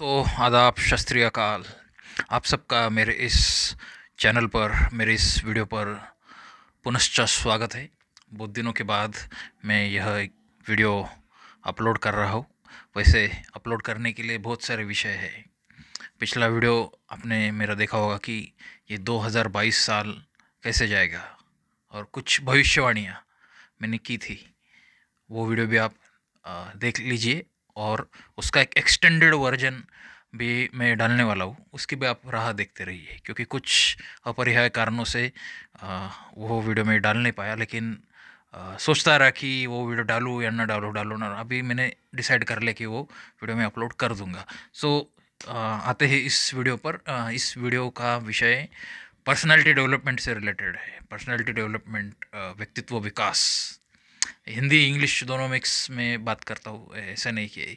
दोस्तों आदाब शास्त्रीय काल आप सबका मेरे इस चैनल पर मेरे इस वीडियो पर पुनश्च स्वागत है बहुत दिनों के बाद मैं यह वीडियो अपलोड कर रहा हूँ वैसे अपलोड करने के लिए बहुत सारे विषय है पिछला वीडियो आपने मेरा देखा होगा कि ये 2022 साल कैसे जाएगा और कुछ भविष्यवाणियाँ मैंने की थी वो वीडियो भी आप देख लीजिए और उसका एक एक्सटेंडेड वर्जन भी मैं डालने वाला हूँ उसकी भी आप राह देखते रहिए क्योंकि कुछ अपरिहाय कारणों से वो वीडियो मैं डाल नहीं पाया लेकिन आ, सोचता रहा कि वो वीडियो डालूँ या ना डालूँ डालू ना अभी मैंने डिसाइड कर लिया कि वो वीडियो मैं अपलोड कर दूँगा सो so, आते ही इस वीडियो पर आ, इस वीडियो का विषय पर्सनालिटी डेवलपमेंट से रिलेटेड है पर्सनालिटी डेवलपमेंट व्यक्तित्व विकास हिंदी इंग्लिश दोनों मिक्स में बात करता हूँ ऐसा नहीं कि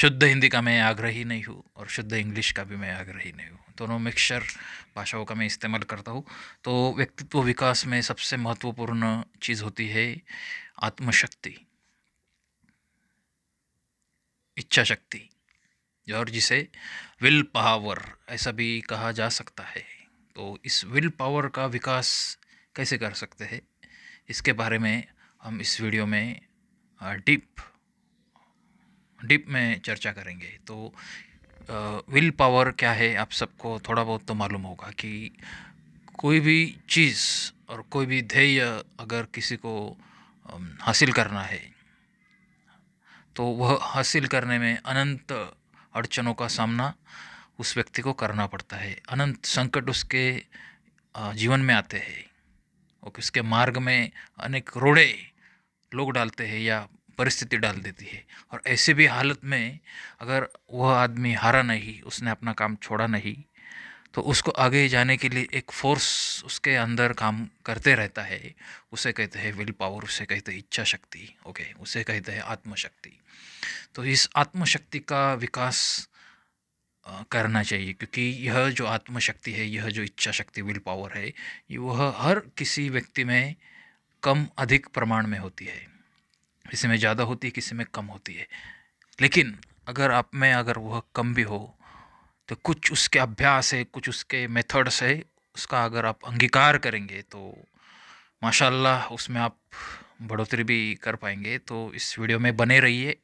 शुद्ध हिंदी का मैं आग्रही नहीं हूँ और शुद्ध इंग्लिश का भी मैं आग्रही नहीं हूँ दोनों मिक्सचर भाषाओं का मैं इस्तेमाल करता हूँ तो व्यक्तित्व विकास में सबसे महत्वपूर्ण चीज़ होती है आत्मशक्ति इच्छा शक्ति और जिसे विल पावर ऐसा भी कहा जा सकता है तो इस विल पावर का विकास कैसे कर सकते हैं इसके बारे में हम इस वीडियो में डिप डिप में चर्चा करेंगे तो विल पावर क्या है आप सबको थोड़ा बहुत तो मालूम होगा कि कोई भी चीज़ और कोई भी ध्येय अगर किसी को हासिल करना है तो वह हासिल करने में अनंत अड़चनों का सामना उस व्यक्ति को करना पड़ता है अनंत संकट उसके जीवन में आते हैं और उसके मार्ग में अनेक रोड़े लोग डालते हैं या परिस्थिति डाल देती है और ऐसे भी हालत में अगर वह आदमी हारा नहीं उसने अपना काम छोड़ा नहीं तो उसको आगे जाने के लिए एक फोर्स उसके अंदर काम करते रहता है उसे कहते हैं विल पावर उसे कहते हैं इच्छा शक्ति ओके उसे कहते हैं आत्मशक्ति तो इस आत्मशक्ति का विकास करना चाहिए क्योंकि यह जो आत्मशक्ति है यह जो इच्छा शक्ति विल पावर है वह हर किसी व्यक्ति में कम अधिक प्रमाण में होती है किसी में ज़्यादा होती है किसी में कम होती है लेकिन अगर आप में अगर वह कम भी हो तो कुछ उसके अभ्यास है कुछ उसके मेथड्स है उसका अगर आप अंगीकार करेंगे तो माशाल्लाह उसमें आप बढ़ोतरी भी कर पाएंगे तो इस वीडियो में बने रहिए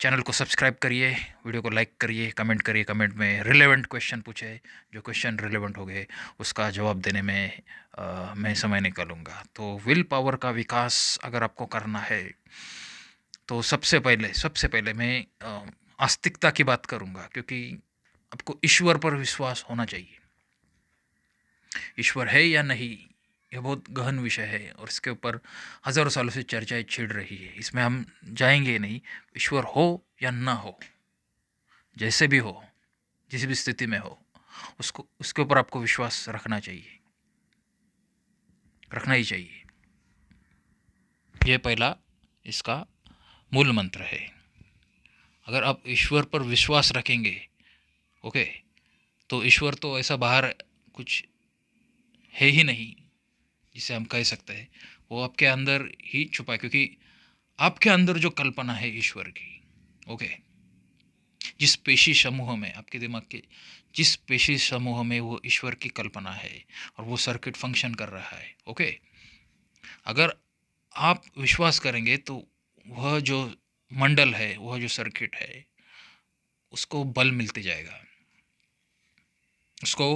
चैनल को सब्सक्राइब करिए वीडियो को लाइक करिए कमेंट करिए कमेंट में रिलेवेंट क्वेश्चन पूछे जो क्वेश्चन रिलेवेंट हो गए उसका जवाब देने में आ, मैं समय निकालूंगा तो विल पावर का विकास अगर आपको करना है तो सबसे पहले सबसे पहले मैं आस्तिकता की बात करूँगा क्योंकि आपको ईश्वर पर विश्वास होना चाहिए ईश्वर है या नहीं यह बहुत गहन विषय है और इसके ऊपर हज़ारों सालों से चर्चाएं छिड़ रही है इसमें हम जाएंगे नहीं ईश्वर हो या ना हो जैसे भी हो जिस भी स्थिति में हो उसको उसके ऊपर आपको विश्वास रखना चाहिए रखना ही चाहिए यह पहला इसका मूल मंत्र है अगर आप ईश्वर पर विश्वास रखेंगे ओके तो ईश्वर तो ऐसा बाहर कुछ है ही नहीं जिसे हम कह सकते हैं वो आपके अंदर ही छुपा है क्योंकि आपके अंदर जो कल्पना है ईश्वर की ओके जिस पेशी समूह में आपके दिमाग के जिस पेशी समूह में वो ईश्वर की कल्पना है और वो सर्किट फंक्शन कर रहा है ओके अगर आप विश्वास करेंगे तो वह जो मंडल है वह जो सर्किट है उसको बल मिलते जाएगा उसको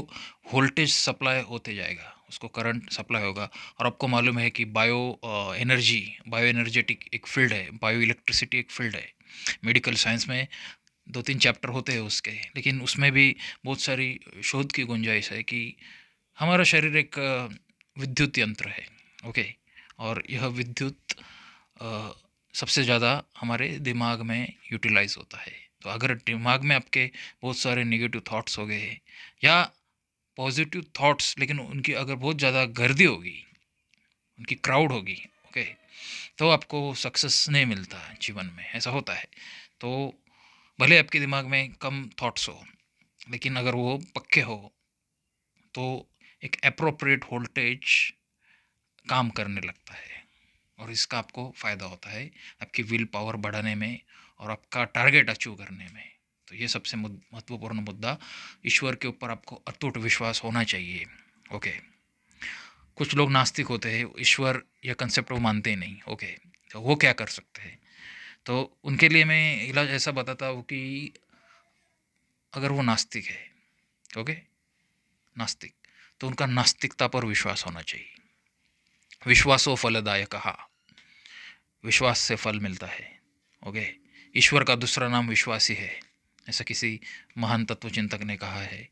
वोल्टेज सप्लाई होते जाएगा उसको करंट सप्लाई होगा और आपको मालूम है कि बायो एनर्जी बायो एनर्जेटिक एक फील्ड है बायो इलेक्ट्रिसिटी एक फील्ड है मेडिकल साइंस में दो तीन चैप्टर होते हैं उसके लेकिन उसमें भी बहुत सारी शोध की गुंजाइश है कि हमारा शरीर एक विद्युत यंत्र है ओके और यह विद्युत सबसे ज़्यादा हमारे दिमाग में यूटिलाइज होता है तो अगर दिमाग में आपके बहुत सारे नेगेटिव थॉट्स हो गए या पॉजिटिव थॉट्स लेकिन उनकी अगर बहुत ज़्यादा गर्दी होगी उनकी क्राउड होगी ओके तो आपको सक्सेस नहीं मिलता जीवन में ऐसा होता है तो भले आपके दिमाग में कम थॉट्स हो लेकिन अगर वो पक्के हो तो एक अप्रोप्रिएट वोल्टेज काम करने लगता है और इसका आपको फ़ायदा होता है आपकी विल पावर बढ़ाने में और आपका टारगेट अचीव करने में तो ये सबसे महत्वपूर्ण मुद्दा ईश्वर के ऊपर आपको अटूट विश्वास होना चाहिए ओके कुछ लोग नास्तिक होते हैं ईश्वर यह कंसेप्ट वो मानते ही नहीं ओके तो वो क्या कर सकते हैं तो उनके लिए मैं इलाज ऐसा बताता हूँ कि अगर वो नास्तिक है ओके नास्तिक तो उनका नास्तिकता पर विश्वास होना चाहिए विश्वासो फलदायक कहा विश्वास से फल मिलता है ओके ईश्वर का दूसरा नाम विश्वासी है ऐसा किसी महान तत्व चिंतक ने कहा है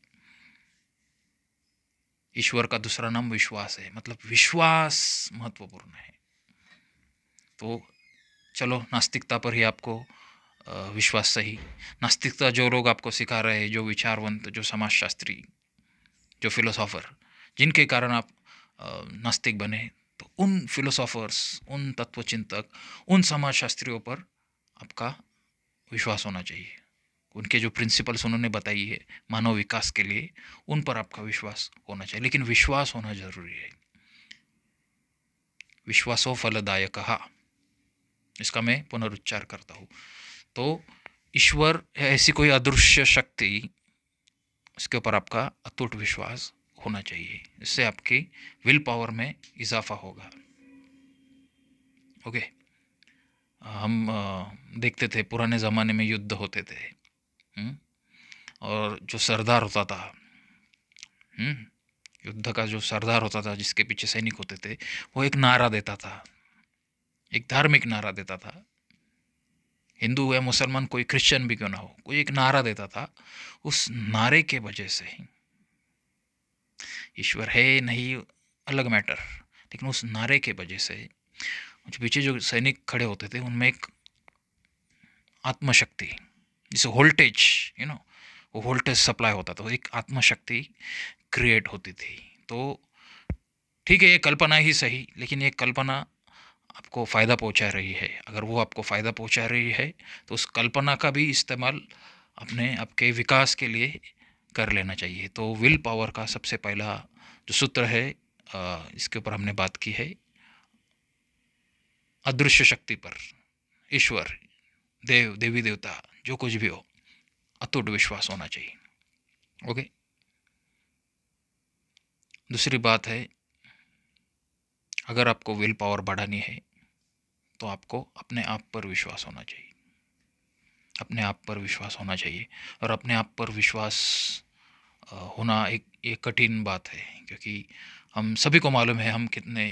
ईश्वर का दूसरा नाम विश्वास है मतलब विश्वास महत्वपूर्ण है तो चलो नास्तिकता पर ही आपको विश्वास सही नास्तिकता जो लोग आपको सिखा रहे हैं जो विचारवंत जो समाजशास्त्री जो फिलोसॉफर जिनके कारण आप नास्तिक बने तो उन फिलोसॉफर्स उन तत्वचिंतक उन समाजशास्त्रियों पर आपका विश्वास होना चाहिए उनके जो प्रिंसिपल्स उन्होंने बताई है मानव विकास के लिए उन पर आपका विश्वास होना चाहिए लेकिन विश्वास होना ज़रूरी है विश्वासो फलदायक इसका मैं पुनरुच्चार करता हूँ तो ईश्वर ऐसी कोई अदृश्य शक्ति उसके ऊपर आपका अतुट विश्वास होना चाहिए इससे आपकी विल पावर में इजाफा होगा ओके okay. हम देखते थे पुराने ज़माने में युद्ध होते थे हम्म? और जो सरदार होता था हम्म? युद्ध का जो सरदार होता था जिसके पीछे सैनिक होते थे वो एक नारा देता था एक धार्मिक नारा देता था हिंदू या मुसलमान कोई क्रिश्चियन भी क्यों ना हो कोई एक नारा देता था उस नारे के वजह से ही ईश्वर है नहीं अलग मैटर लेकिन उस नारे के वजह से जो पीछे जो सैनिक खड़े होते थे उनमें एक आत्मशक्ति जिसे वोल्टेज यू नो वो वोल्टेज सप्लाई होता था तो एक आत्मशक्ति क्रिएट होती थी तो ठीक है ये कल्पना ही सही लेकिन ये कल्पना आपको फ़ायदा पहुंचा रही है अगर वो आपको फ़ायदा पहुंचा रही है तो उस कल्पना का भी इस्तेमाल अपने आपके विकास के लिए कर लेना चाहिए तो विल पावर का सबसे पहला जो सूत्र है इसके ऊपर हमने बात की है अदृश्य शक्ति पर ईश्वर देव देवी देवता जो कुछ भी हो अतुट विश्वास होना चाहिए ओके दूसरी बात है अगर आपको विल पावर बढ़ानी है तो आपको अपने आप पर विश्वास होना चाहिए अपने आप पर विश्वास होना चाहिए और अपने आप पर विश्वास होना एक एक कठिन बात है क्योंकि हम सभी को मालूम है हम कितने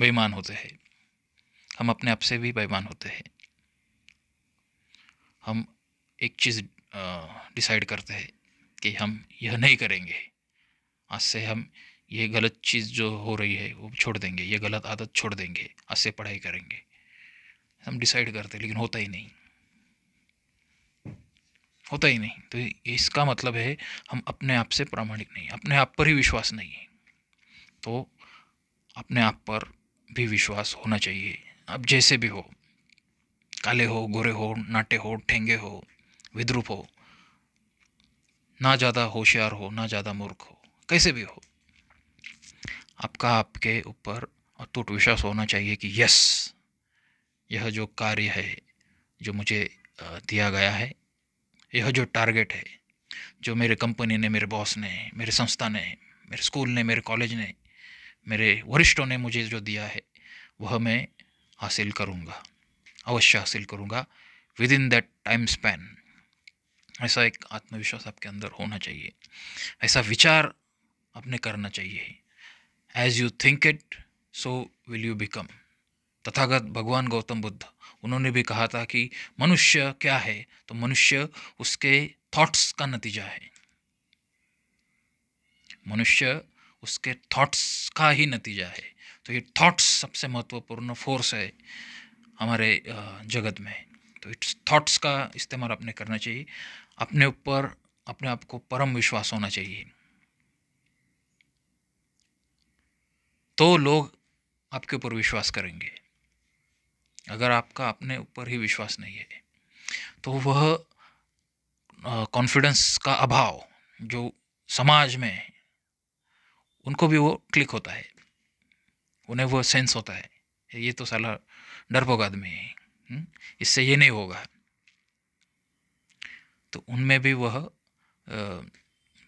बेईमान होते हैं हम अपने आप से भी बेईमान होते हैं हम एक चीज़ डिसाइड करते हैं कि हम यह नहीं करेंगे आज से हम ये गलत चीज़ जो हो रही है वो छोड़ देंगे ये गलत आदत छोड़ देंगे आज से पढ़ाई करेंगे हम डिसाइड करते लेकिन होता ही नहीं होता ही नहीं तो इसका मतलब है हम अपने आप से प्रामाणिक नहीं अपने आप पर ही विश्वास नहीं है तो अपने आप पर भी विश्वास होना चाहिए अब जैसे भी हो काले हो गोरे हो नाटे हो ठेंगे हो विद्रुप हो ना ज़्यादा होशियार हो ना ज़्यादा मूर्ख हो कैसे भी हो आपका आपके ऊपर अटूट विश्वास होना चाहिए कि यस यह जो कार्य है जो मुझे दिया गया है यह जो टारगेट है जो मेरे कंपनी ने मेरे बॉस ने मेरे संस्था ने मेरे स्कूल ने मेरे कॉलेज ने मेरे वरिष्ठों ने मुझे जो दिया है वह मैं हासिल करूँगा अवश्य हासिल करूँगा within that time span ऐसा एक आत्मविश्वास आपके अंदर होना चाहिए ऐसा विचार आपने करना चाहिए as you think it so will you become Tathagata भगवान गौतम बुद्ध उन्होंने भी कहा था कि मनुष्य क्या है तो मनुष्य उसके थॉट्स का नतीजा है मनुष्य उसके थॉट्स का ही नतीजा है तो ये थॉट्स सबसे महत्वपूर्ण फोर्स है हमारे जगत में तो इट्स थॉट्स का इस्तेमाल अपने करना चाहिए अपने ऊपर अपने आप को परम विश्वास होना चाहिए तो लोग आपके ऊपर विश्वास करेंगे अगर आपका अपने ऊपर ही विश्वास नहीं है तो वह कॉन्फिडेंस का अभाव जो समाज में उनको भी वो क्लिक होता है उन्हें वो सेंस होता है ये तो साला डरपोक आदमी है हम्म? इससे ये नहीं होगा तो उनमें भी वह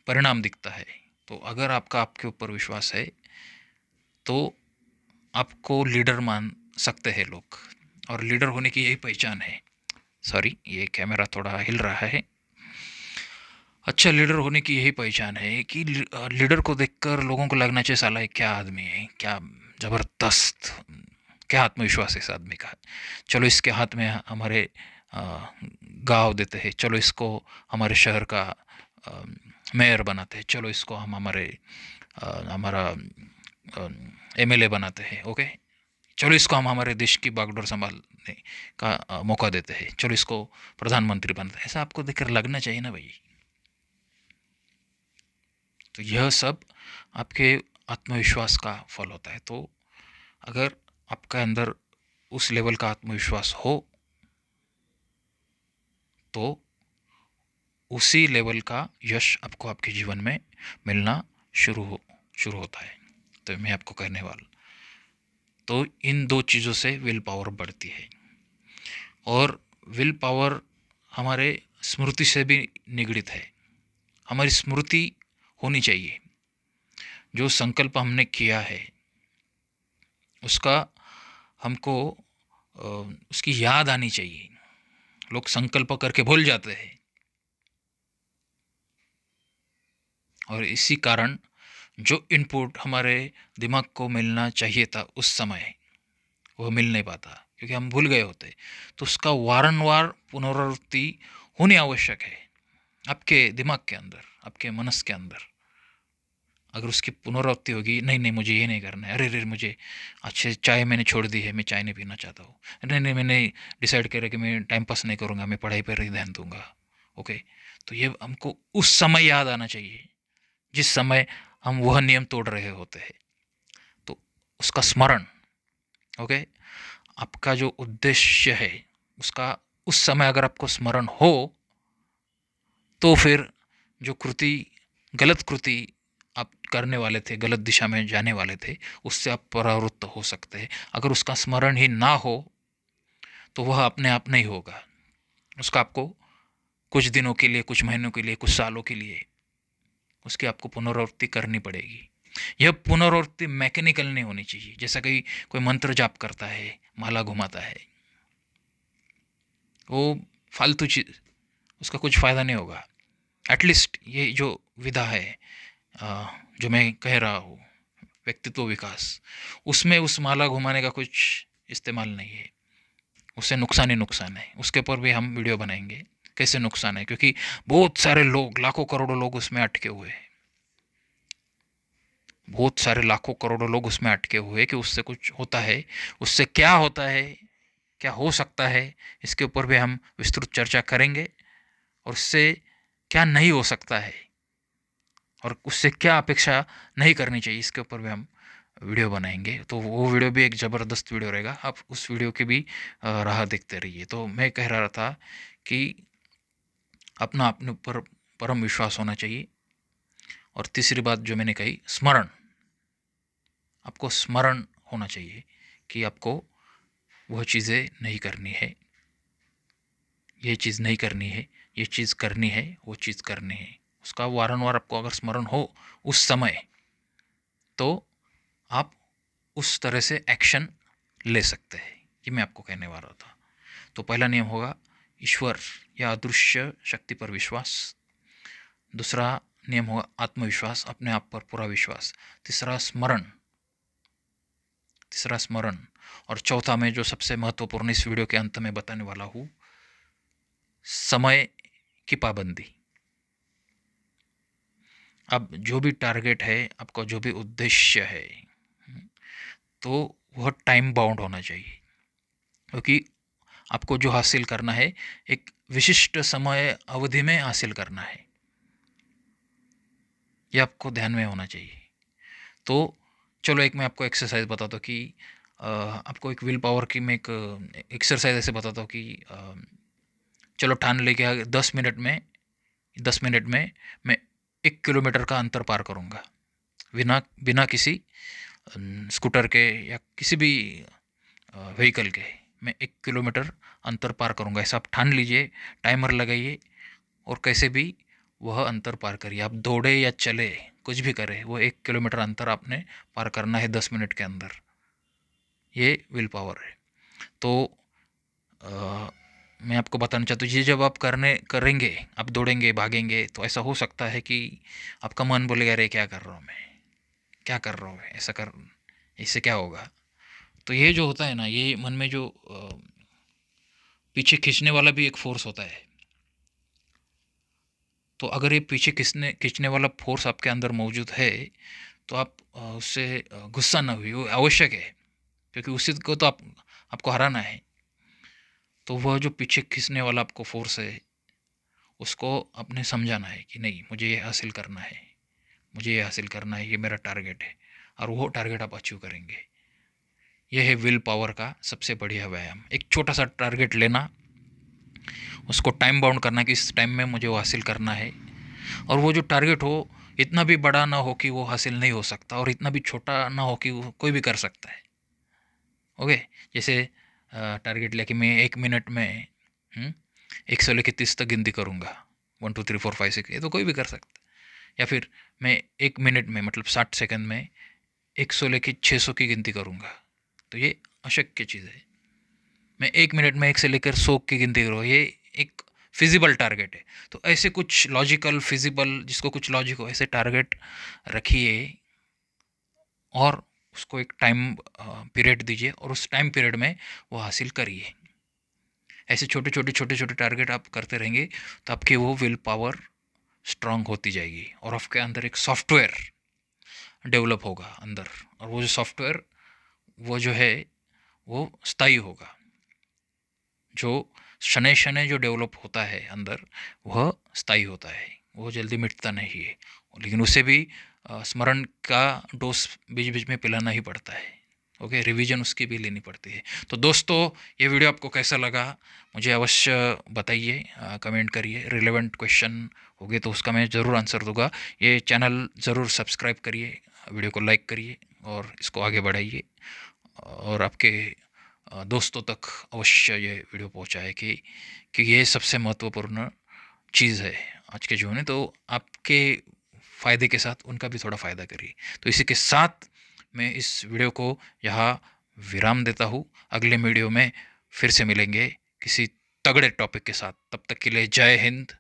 परिणाम दिखता है तो अगर आपका आपके ऊपर विश्वास है तो आपको लीडर मान सकते हैं लोग और लीडर होने की यही पहचान है सॉरी ये कैमरा थोड़ा हिल रहा है अच्छा लीडर होने की यही पहचान है कि लीडर को देखकर लोगों को लगना चाहिए साला क्या आदमी है क्या ज़बरदस्त क्या आत्मविश्वास है इस आदमी का चलो इसके हाथ में हमारे गांव देते हैं चलो इसको हमारे शहर का मेयर बनाते हैं चलो इसको हम हमारे हमारा एमएलए बनाते हैं ओके चलो इसको हम हमारे देश की बागडोर संभालने का मौका देते हैं चलो इसको प्रधानमंत्री बनाते हैं ऐसा आपको देखकर लगना चाहिए ना भाई तो यह सब आपके आत्मविश्वास का फल होता है तो अगर आपका अंदर उस लेवल का आत्मविश्वास हो तो उसी लेवल का यश आपको आपके जीवन में मिलना शुरू हो शुरू होता है तो मैं आपको कहने वाला तो इन दो चीज़ों से विल पावर बढ़ती है और विल पावर हमारे स्मृति से भी निगड़ित है हमारी स्मृति होनी चाहिए जो संकल्प हमने किया है उसका हमको उसकी याद आनी चाहिए लोग संकल्प करके भूल जाते हैं और इसी कारण जो इनपुट हमारे दिमाग को मिलना चाहिए था उस समय वह मिल नहीं पाता क्योंकि हम भूल गए होते तो उसका वारंवार पुनरावृत्ति होनी आवश्यक है आपके दिमाग के अंदर आपके मनस के अंदर अगर उसकी पुनरावृत्ति होगी नहीं नहीं मुझे ये नहीं करना है अरे अरे मुझे अच्छे चाय मैंने छोड़ दी है मैं चाय नहीं पीना चाहता हूँ नहीं नहीं मैंने डिसाइड करा कि मैं टाइम पास नहीं करूँगा मैं पढ़ाई पर ही ध्यान दूंगा ओके तो ये हमको उस समय याद आना चाहिए जिस समय हम वह नियम तोड़ रहे होते हैं तो उसका स्मरण ओके आपका जो उद्देश्य है उसका उस समय अगर आपको स्मरण हो तो फिर जो कृति गलत कृति आप करने वाले थे गलत दिशा में जाने वाले थे उससे आप परावृत्त हो सकते हैं अगर उसका स्मरण ही ना हो तो वह अपने आप नहीं होगा उसका आपको कुछ दिनों के लिए कुछ महीनों के लिए कुछ सालों के लिए उसकी आपको पुनरावृत्ति करनी पड़ेगी यह पुनरावृत्ति मैकेनिकल नहीं होनी चाहिए जैसा कि कोई मंत्र जाप करता है माला घुमाता है वो फालतू चीज उसका कुछ फ़ायदा नहीं होगा एटलीस्ट ये जो विधा है जो मैं कह रहा हूँ व्यक्तित्व विकास उसमें उस माला घुमाने का कुछ इस्तेमाल नहीं है उससे नुकसान ही नुकसान है उसके ऊपर भी हम वीडियो बनाएंगे कैसे नुकसान है क्योंकि बहुत सारे लोग लाखों करोड़ों लोग उसमें अटके हुए हैं बहुत सारे लाखों करोड़ों लोग उसमें अटके हुए कि उससे कुछ होता है उससे क्या होता है क्या हो सकता है इसके ऊपर भी हम विस्तृत चर्चा करेंगे और उससे क्या नहीं हो सकता है और उससे क्या अपेक्षा नहीं करनी चाहिए इसके ऊपर भी हम वीडियो बनाएंगे तो वो वीडियो भी एक ज़बरदस्त वीडियो रहेगा आप उस वीडियो की भी राह देखते रहिए तो मैं कह रहा था कि अपना अपने ऊपर परम विश्वास होना चाहिए और तीसरी बात जो मैंने कही स्मरण आपको स्मरण होना चाहिए कि आपको वह चीज़ें नहीं करनी है ये चीज़ नहीं करनी है ये चीज़ करनी है वो चीज़ करनी है उसका वारंवार आपको अगर स्मरण हो उस समय तो आप उस तरह से एक्शन ले सकते हैं ये मैं आपको कहने वाला था तो पहला नियम होगा ईश्वर या अदृश्य शक्ति पर विश्वास दूसरा नियम होगा आत्मविश्वास अपने आप पर पूरा विश्वास तीसरा स्मरण तीसरा स्मरण और चौथा में जो सबसे महत्वपूर्ण इस वीडियो के अंत में बताने वाला हूँ समय की पाबंदी अब जो भी टारगेट है आपका जो भी उद्देश्य है तो वह टाइम बाउंड होना चाहिए क्योंकि आपको जो हासिल करना है एक विशिष्ट समय अवधि में हासिल करना है यह आपको ध्यान में होना चाहिए तो चलो एक मैं आपको एक्सरसाइज बताता हूँ कि आपको एक विल पावर की मैं एक एक्सरसाइज ऐसे बताता हूँ कि चलो ठान लेके आगे दस मिनट में दस मिनट में मैं एक किलोमीटर का अंतर पार करूँगा बिना बिना किसी स्कूटर के या किसी भी व्हीकल के मैं एक किलोमीटर अंतर पार करूँगा ऐसा आप ठान लीजिए टाइमर लगाइए और कैसे भी वह अंतर पार करिए आप दौड़े या चले कुछ भी करें वो एक किलोमीटर अंतर आपने पार करना है दस मिनट के अंदर ये विल पावर है तो आ, मैं आपको बताना चाहता हूँ ये जब आप करने करेंगे आप दौड़ेंगे भागेंगे तो ऐसा हो सकता है कि आपका मन बोलेगा अरे क्या कर रहा हूँ मैं क्या कर रहा हूँ ऐसा कर इससे क्या होगा तो ये जो होता है ना ये मन में जो पीछे खींचने वाला भी एक फोर्स होता है तो अगर ये पीछे खींचने खींचने वाला फोर्स आपके अंदर मौजूद है तो आप उससे गुस्सा ना हुई वो आवश्यक है क्योंकि उसी को तो आप आपको हराना है तो वह जो पीछे खींचने वाला आपको फोर्स है उसको आपने समझाना है कि नहीं मुझे ये हासिल करना है मुझे ये हासिल करना है ये मेरा टारगेट है और वो टारगेट आप अचीव करेंगे यह है विल पावर का सबसे बढ़िया व्यायाम एक छोटा सा टारगेट लेना उसको टाइम बाउंड करना कि इस टाइम में मुझे वो हासिल करना है और वो जो टारगेट हो इतना भी बड़ा ना हो कि वो हासिल नहीं हो सकता और इतना भी छोटा ना हो कि वो कोई भी कर सकता है ओके जैसे टारगेट लिया कि मैं एक मिनट में हम्म, एक सौ लेकर तीस तक गिनती करूँगा one two three four five six ये तो कोई भी कर सकता या फिर मैं एक मिनट में मतलब साठ सेकंड में एक सौ लेके छः सौ की गिनती करूँगा तो ये अशक्य चीज़ है मैं एक मिनट में एक से लेकर सौ की गिनती करूँगा ये एक फिजिबल टारगेट है तो ऐसे कुछ लॉजिकल फिजिबल जिसको कुछ लॉजिक हो ऐसे टारगेट रखिए और उसको एक टाइम पीरियड दीजिए और उस टाइम पीरियड में वो हासिल करिए ऐसे छोटे छोटे छोटे छोटे टारगेट आप करते रहेंगे तो आपकी वो विल पावर स्ट्रांग होती जाएगी और आपके अंदर एक सॉफ्टवेयर डेवलप होगा अंदर और वो जो सॉफ्टवेयर वो जो है वो स्थायी होगा जो शनै शनै जो डेवलप होता है अंदर वह स्थायी होता है वो जल्दी मिटता नहीं है लेकिन उसे भी स्मरण का डोज बीच बीच में पिलाना ही पड़ता है ओके रिवीजन उसकी भी लेनी पड़ती है तो दोस्तों ये वीडियो आपको कैसा लगा मुझे अवश्य बताइए कमेंट करिए रिलेवेंट क्वेश्चन होगे तो उसका मैं ज़रूर आंसर दूंगा ये चैनल ज़रूर सब्सक्राइब करिए वीडियो को लाइक करिए और इसको आगे बढ़ाइए और आपके दोस्तों तक अवश्य ये वीडियो पहुँचाए कि कि ये सबसे महत्वपूर्ण चीज़ है आज के जीवन में तो आपके फ़ायदे के साथ उनका भी थोड़ा फ़ायदा करिए तो इसी के साथ मैं इस वीडियो को यहाँ विराम देता हूँ अगले वीडियो में फिर से मिलेंगे किसी तगड़े टॉपिक के साथ तब तक के लिए जय हिंद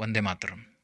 वंदे मातरम